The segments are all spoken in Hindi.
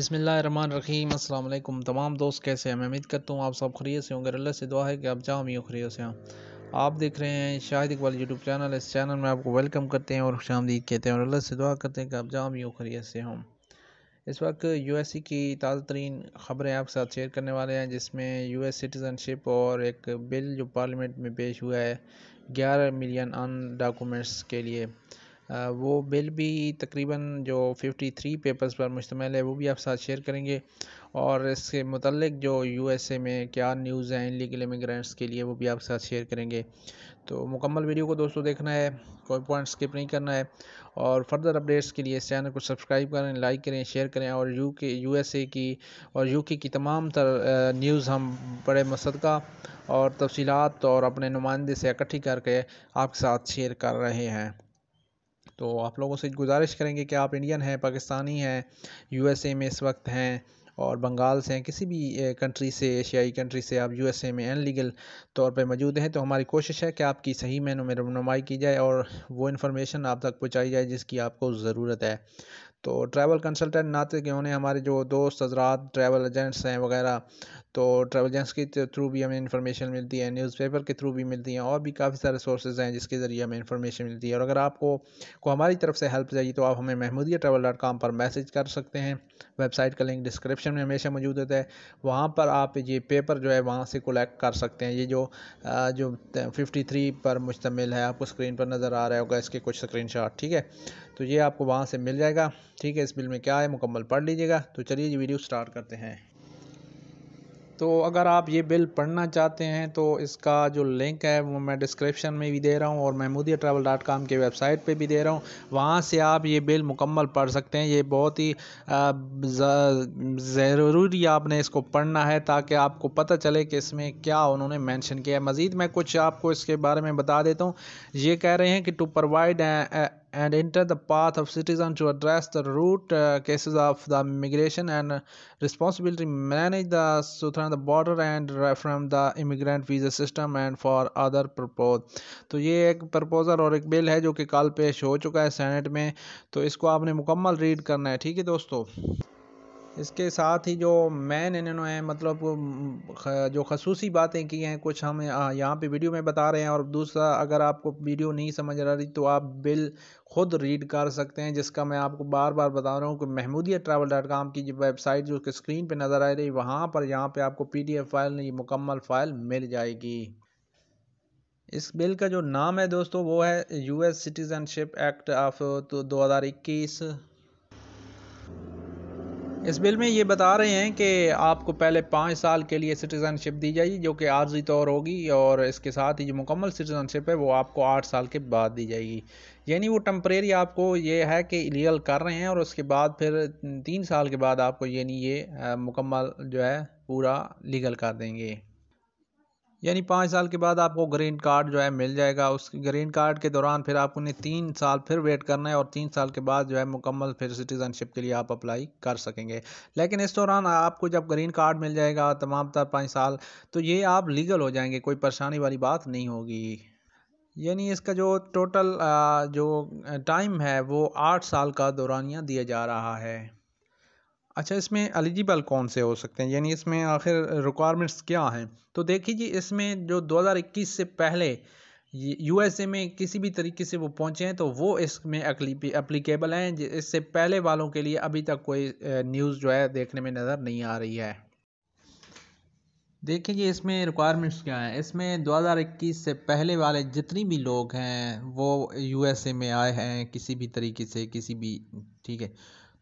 बिसमीम अल्लाम तमाम दोस्त कैसे हैं मैं उम्मीद करता हूँ आप सब खरीय से होंगे अल्लाह से दुआ है कि आप जाओ भी खरीय से हाँ आप देख रहे हैं शाहिद इकबाल यूट्यूब चैनल इस चैनल में आपको वेलकम करते हैं और खुशामदीद कहते हैं और अल्लाह से दुआ करते हैं कि आप जाओ भी हो से हों इस वक्त यू एस की ताज़ा तरीन ख़बरें आपके साथ शेयर करने वाले हैं जिसमें यू एस सिटीज़नशिप और एक बिल जो पार्लियामेंट में पेश हुआ है ग्यारह मिलियन अन डॉक्यूमेंट्स के लिए वो बिल भी तकरीबन जो फिफ्टी थ्री पेपर्स पर मुश्तम है वो भी आप साथ शेयर करेंगे और इसके मतलब जो यू एस ए में क्या न्यूज़ हैं इलीगल इमिग्रेंट्स के लिए वो भी आप साथ शेयर करेंगे तो मुकम्मल वीडियो को दोस्तों देखना है कोई पॉइंट स्किप नहीं करना है और फर्दर अपडेट्स के लिए इस चैनल को सब्सक्राइब करें लाइक करें शेयर करें और यू के यू एस ए की और यू के की तमाम तर न्यूज़ हम बड़े मसदका और तफसीत और अपने नुमाइंदे से इकट्ठी करके आपके साथ शेयर कर रहे हैं तो आप लोगों से गुजारिश करेंगे कि आप इंडियन हैं पाकिस्तानी हैं यूएसए में इस वक्त हैं और बंगाल से हैं किसी भी कंट्री से एशियाई कंट्री से आप यूएसए में अनलीगल तौर पर मौजूद हैं तो हमारी कोशिश है कि आपकी सही में रवनुमाई की जाए और वो इन्फॉर्मेशन आप तक पहुँचाई जाए जिसकी आपको ज़रूरत है तो ट्रैवल कंसल्टेंट नाते के उन्हें हमारे जो दोस्त हजरात ट्रैवल एजेंट्स हैं वगैरह तो ट्रैवल एजेंट्स के थ्रू भी हमें इन्फॉर्मेशन मिलती है न्यूज़पेपर के थ्रू भी मिलती हैं और भी काफ़ी सारे सोर्सेज हैं जिसके ज़रिए हमें इन्फॉर्मेशन मिलती है और अगर आपको को हमारी तरफ से हेल्प चाहिए तो आप हमें महमूदिया ट्रैवल डॉट कॉम पर मैसेज कर सकते हैं वेबसाइट का लिंक डिस्क्रिप्शन में हमेशा मौजूद होता है वहाँ पर आप ये पेपर जो है वहाँ से कलेक्ट कर सकते हैं ये जो जो फिफ्टी थ्री पर मुश्तमिल है आपको स्क्रीन पर नज़र आ रहा होगा इसके कुछ स्क्रीन ठीक है तो ये आपको वहाँ से मिल जाएगा ठीक है इस बिल में क्या है मुकम्मल पढ़ लीजिएगा तो चलिए ये वीडियो स्टार्ट करते हैं तो अगर आप ये बिल पढ़ना चाहते हैं तो इसका जो लिंक है वो मैं डिस्क्रिप्शन में भी दे रहा हूँ और महमूदिया ट्रैवल डॉट कॉम की वेबसाइट पे भी दे रहा हूँ वहाँ से आप ये बिल मुकम्मल पढ़ सकते हैं ये बहुत ही ज़रूरी आपने इसको पढ़ना है ताकि आपको पता चले कि इसमें क्या उन्होंने मैंशन किया है मज़ीद मैं कुछ आपको इसके बारे में बता देता हूँ ये कह रहे हैं कि to provide and enter the path of citizen to address the root uh, cases of the migration and responsibility manage the southern the border and from the immigrant visa system and for other purpose to ye ek proposal aur ek bill hai jo ki kal pesh ho chuka hai senate mein to isko aapne mukammal read karna hai theek hai dosto इसके साथ ही जो मैन इन्होंने मतलब जो खसूसी बातें की हैं कुछ हम यहाँ पे वीडियो में बता रहे हैं और दूसरा अगर आपको वीडियो नहीं समझ आ रही तो आप बिल ख़ुद रीड कर सकते हैं जिसका मैं आपको बार बार बता रहा हूँ कि महमूदिया ट्रैवल डॉट कॉम की जो वेबसाइट जो स्क्रीन पर नज़र आ रही वहाँ पर यहाँ पर आपको पी डी एफ फाइल ये मुकम्मल फ़ाइल मिल जाएगी इस बिल का जो नाम है दोस्तों वो है U S citizenship act of हज़ार इक्कीस इस बिल में ये बता रहे हैं कि आपको पहले पाँच साल के लिए सिटीज़नशिप दी जाएगी जो कि आर्जी तौर होगी और इसके साथ ही जो मुकम्मल सिटीज़नशिप है वो आपको आठ साल के बाद दी जाएगी यानी वो टम्प्रेरी आपको ये है कि इलीगल कर रहे हैं और उसके बाद फिर तीन साल के बाद आपको यानी ये मुकम्मल जो है पूरा लीगल कर देंगे यानी पाँच साल के बाद आपको ग्रीन कार्ड जो है मिल जाएगा उस ग्रीन कार्ड के दौरान फिर आपको ने तीन साल फिर वेट करना है और तीन साल के बाद जो है मुकम्मल फिर सिटीज़नशिप के लिए आप अप्लाई कर सकेंगे लेकिन इस दौरान आपको जब ग्रीन कार्ड मिल जाएगा तमाम तर पाँच साल तो ये आप लीगल हो जाएंगे कोई परेशानी वाली बात नहीं होगी यानी इसका जो टोटल जो टाइम है वो आठ साल का दौरानिया दिया जा रहा है अच्छा इसमें एलिजिबल कौन से हो सकते हैं यानी इसमें आखिर रिक्वायरमेंट्स क्या हैं तो देखिए जी इसमें जो 2021 से पहले यूएसए में किसी भी तरीके से वो पहुंचे हैं तो वो इसमें अप्लीकेबल हैं इससे पहले वालों के लिए अभी तक कोई न्यूज़ जो है देखने में नज़र नहीं आ रही है देखिए जी इसमें रिक्वायरमेंट्स क्या हैं इसमें 2021 से पहले वाले जितनी भी लोग हैं वो यूएसए में आए हैं किसी भी तरीके से किसी भी ठीक है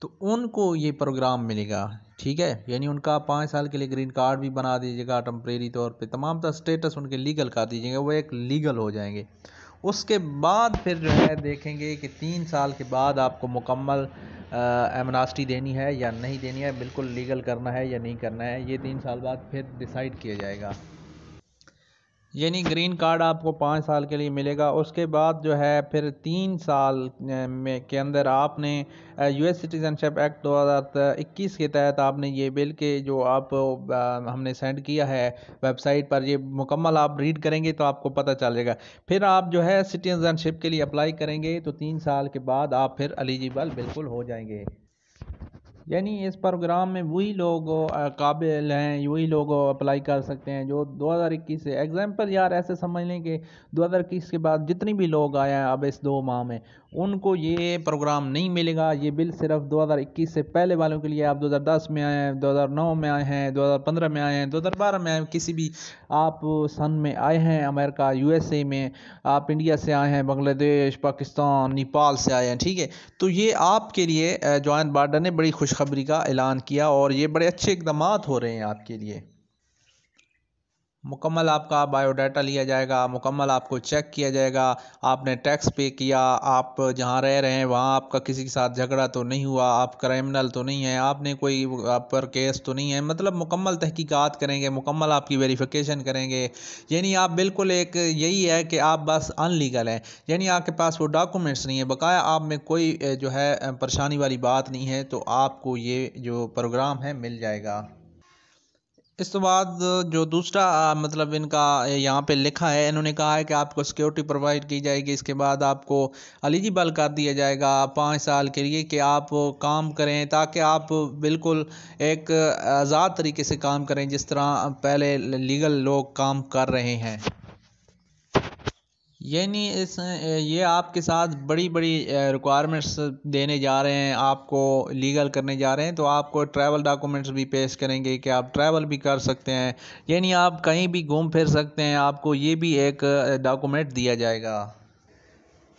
तो उनको ये प्रोग्राम मिलेगा ठीक है यानी उनका पाँच साल के लिए ग्रीन कार्ड भी बना दीजिएगा टम्प्रेरी तौर पे तमाम तरह स्टेटस उनके लीगल कर दीजिएगा वो एक लीगल हो जाएंगे उसके बाद फिर जो है देखेंगे कि तीन साल के बाद आपको मुकम्मल एमनास्टी देनी है या नहीं देनी है बिल्कुल लीगल करना है या नहीं करना है ये तीन साल बाद फिर डिसाइड किया जाएगा यानी ग्रीन कार्ड आपको पाँच साल के लिए मिलेगा उसके बाद जो है फिर तीन साल में के अंदर आपने यूएस सिटीज़नशिप एक्ट 2021 के तहत आपने ये बिल के जो आप हमने सेंड किया है वेबसाइट पर ये मुकम्मल आप रीड करेंगे तो आपको पता चल जाएगा फिर आप जो है सिटीज़नशिप के लिए अप्लाई करेंगे तो तीन साल के बाद आप फिर एलिजिबल बिल्कुल हो जाएंगे यानी इस प्रोग्राम में वही लोग काबिल हैं वही लोग अप्लाई कर सकते हैं जो 2021 से एग्ज़ाम्पल यार ऐसे समझ लें कि 2021 के बाद जितनी भी लोग आए हैं अब इस दो माह में उनको ये प्रोग्राम नहीं मिलेगा ये बिल सिर्फ 2021 से पहले वालों के लिए आप 2010 में आए हैं 2009 में आए हैं 2015 में आए हैं 2012 में आए किसी भी आप सन में आए हैं अमेरिका यूएसए में आप इंडिया से आए हैं बांग्लादेश पाकिस्तान नेपाल से आए हैं ठीक है तो ये आपके लिए जॉइंट बार्डर ने बड़ी खुश खुशखबरी का ऐलान किया और ये बड़े अच्छे इकदाम हो रहे हैं आपके लिए मुकम्मल आपका बायोडाटा लिया जाएगा मुकम्मल आपको चेक किया जाएगा आपने टैक्स पे किया आप जहाँ रह रहे हैं वहाँ आपका किसी के साथ झगड़ा तो नहीं हुआ आप क्रिमिनल तो नहीं है आपने कोई आप पर केस तो नहीं है मतलब मुकम्मल तहकीकात करेंगे मुकम्मल आपकी वेरिफिकेशन करेंगे यानी आप बिल्कुल एक यही है कि आप बस अनलीगल हैं यानी आपके पास वो डॉक्यूमेंट्स नहीं है बकाया आप में कोई जो है परेशानी वाली बात नहीं है तो आपको ये जो प्रोग्राम है मिल जाएगा इस तो बाद जो दूसरा मतलब इनका यहाँ पे लिखा है इन्होंने कहा है कि आपको सिक्योरिटी प्रोवाइड की जाएगी इसके बाद आपको एलिजिबल कर दिया जाएगा पाँच साल के लिए कि आप काम करें ताकि आप बिल्कुल एक आज़ाद तरीके से काम करें जिस तरह पहले लीगल लोग काम कर रहे हैं यानी इस ये आपके साथ बड़ी बड़ी रिक्वायरमेंट्स देने जा रहे हैं आपको लीगल करने जा रहे हैं तो आपको ट्रैवल डॉक्यूमेंट्स भी पेश करेंगे कि आप ट्रैवल भी कर सकते हैं यानी आप कहीं भी घूम फिर सकते हैं आपको ये भी एक डॉक्यूमेंट दिया जाएगा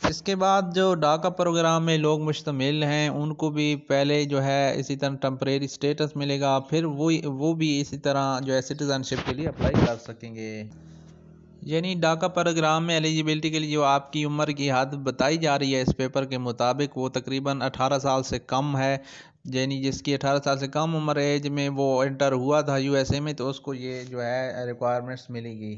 इसके बाद जो डाका प्रोग्राम में लोग मुश्तमिल हैं उनको भी पहले जो है इसी तरह टम्परेरी स्टेटस मिलेगा फिर वो वो भी इसी तरह जो है सिटीज़नशिप के लिए अप्लाई कर सकेंगे यानी डाका प्रोग्राम में एलिजिबिलिटी के लिए जो आपकी उम्र की हद बताई जा रही है इस पेपर के मुताबिक वो तकरीबन 18 साल से कम है यानी जिसकी 18 साल से कम उम्र एज में वो एंटर हुआ था यूएसए में तो उसको ये जो है रिक्वायरमेंट्स मिलेगी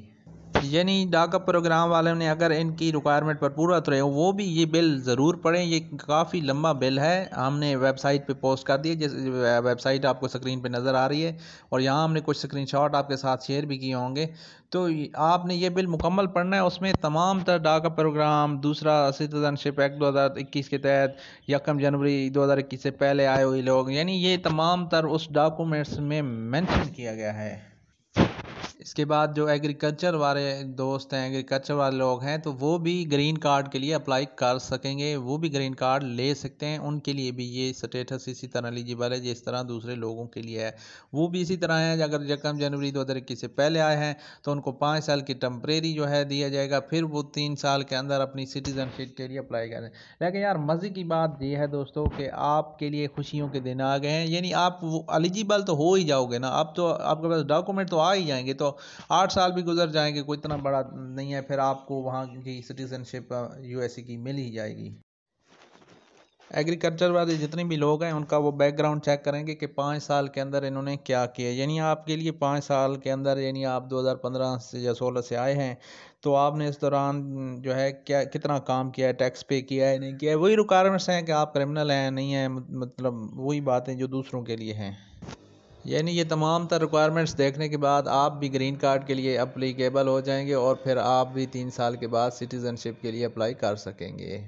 यानी डाका प्रोग्राम वालों ने अगर इनकी रिक्वायरमेंट पर पूरा उतरे वो भी ये बिल ज़रूर पढ़ें ये काफ़ी लंबा बिल है हमने वेबसाइट पे पोस्ट कर दिया जिस वेबसाइट आपको स्क्रीन पे नज़र आ रही है और यहाँ हमने कुछ स्क्रीनशॉट आपके साथ शेयर भी किए होंगे तो आपने ये बिल मुकम्मल पढ़ना है उसमें तमाम तर डाका प्रोग्राम दूसरा सिटीजनशिप एक्ट दो हज़ार इक्कीस के तहत यकम जनवरी दो हज़ार इक्कीस से पहले आए हुए लोग यानी ये तमाम तर उस डॉक्यूमेंट्स में मैंशन किया गया है इसके बाद जो एग्रीकल्चर वाले दोस्त हैं एग्रीकल्चर वाले लोग हैं तो वो भी ग्रीन कार्ड के लिए अप्लाई कर सकेंगे वो भी ग्रीन कार्ड ले सकते हैं उनके लिए भी ये स्टेटस इसी तरह एलिजिबल है जिस तरह दूसरे लोगों के लिए है वो भी इसी तरह है अगर जकम जनवरी दो से पहले आए हैं तो उनको पाँच साल की टम्परेरी जो है दिया जाएगा फिर वो तीन साल के अंदर अपनी सिटीजनशिप के लिए अप्लाई करें लेकिन यार मज़े की बात ये है दोस्तों कि आपके लिए खुशियों के दिन आ गए हैं यानी आप एलिजिबल तो हो ही जाओगे ना आप तो आपके पास डॉक्यूमेंट तो आ ही जाएंगे तो आठ साल भी गुजर जाएंगे कोई इतना बड़ा नहीं है फिर आपको वहाँ की सिटीजनशिप यूएसए की मिल ही जाएगी एग्रीकल्चर वाले जितने भी लोग हैं उनका वो बैकग्राउंड चेक करेंगे कि पाँच साल के अंदर इन्होंने क्या किया यानी आपके लिए पाँच साल के अंदर यानी आप 2015 से या सोलह से आए हैं तो आपने इस दौरान जो है क्या कितना काम किया है टैक्स पे किया है नहीं किया है वही रिक्वायरमेंट्स हैं कि आप क्रिमिनल हैं नहीं हैं मतलब वही बातें जो दूसरों के लिए हैं यानी ये तमाम तर रिक्वायरमेंट्स देखने के बाद आप भी ग्रीन कार्ड के लिए अप्लीकेबल हो जाएंगे और फिर आप भी तीन साल के बाद सिटीज़नशिप के लिए अप्लाई कर सकेंगे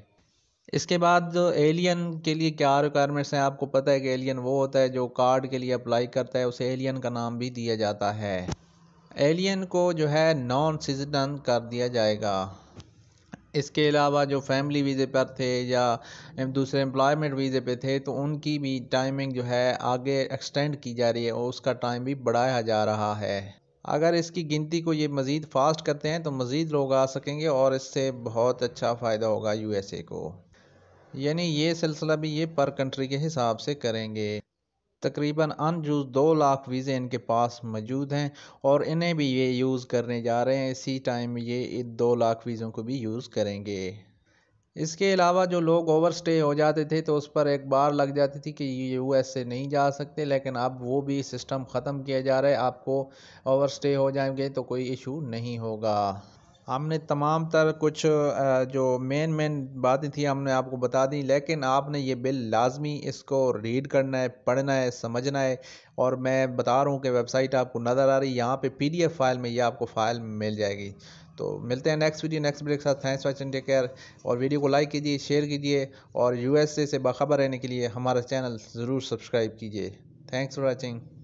इसके बाद जो एलियन के लिए क्या रिक्वायरमेंट्स हैं आपको पता है कि एलियन वो होता है जो कार्ड के लिए अप्लाई करता है उसे एलियन का नाम भी दिया जाता है एलियन को जो है नॉन सिटीजन कर दिया जाएगा इसके अलावा जो फैमिली वीज़े पर थे या दूसरे एम्प्लॉयमेंट वीज़े पे थे तो उनकी भी टाइमिंग जो है आगे एक्सटेंड की जा रही है और उसका टाइम भी बढ़ाया जा रहा है अगर इसकी गिनती को ये मज़ीद फास्ट करते हैं तो मज़ीद लोग आ सकेंगे और इससे बहुत अच्छा फ़ायदा होगा यूएसए को यानी ये सिलसिला भी ये पर कंट्री के हिसाब से करेंगे तकरीबन अनयूज़ दो लाख वीज़े इनके पास मौजूद हैं और इन्हें भी ये यूज़ करने जा रहे हैं इसी टाइम ये दो लाख वीज़ों को भी यूज़ करेंगे इसके अलावा जो लोग ओवर स्टे हो जाते थे तो उस पर एक बार लग जाती थी कि यू एस से नहीं जा सकते लेकिन अब वो भी सिस्टम ख़त्म किया जा रहा है आपको ओवर स्टे हो जाएंगे तो कोई इशू नहीं होगा हमने तमाम तर कुछ जो मेन मेन बातें थी हमने आपको बता दी लेकिन आपने ये बिल लाजमी इसको रीड करना है पढ़ना है समझना है और मैं बता रहा हूँ कि वेबसाइट आपको नज़र आ रही है यहाँ पे पीडीएफ फाइल में ये आपको फाइल मिल जाएगी तो मिलते हैं नेक्स्ट वीडियो नेक्स्ट ब्रेक के साथ थैंक्स फॉर टेक केयर और वीडियो को लाइक कीजिए शेयर कीजिए और ए से बाखबर रहने के लिए हमारा चैनल ज़रूर सब्सक्राइब कीजिए थैंक्स फॉर वॉचिंग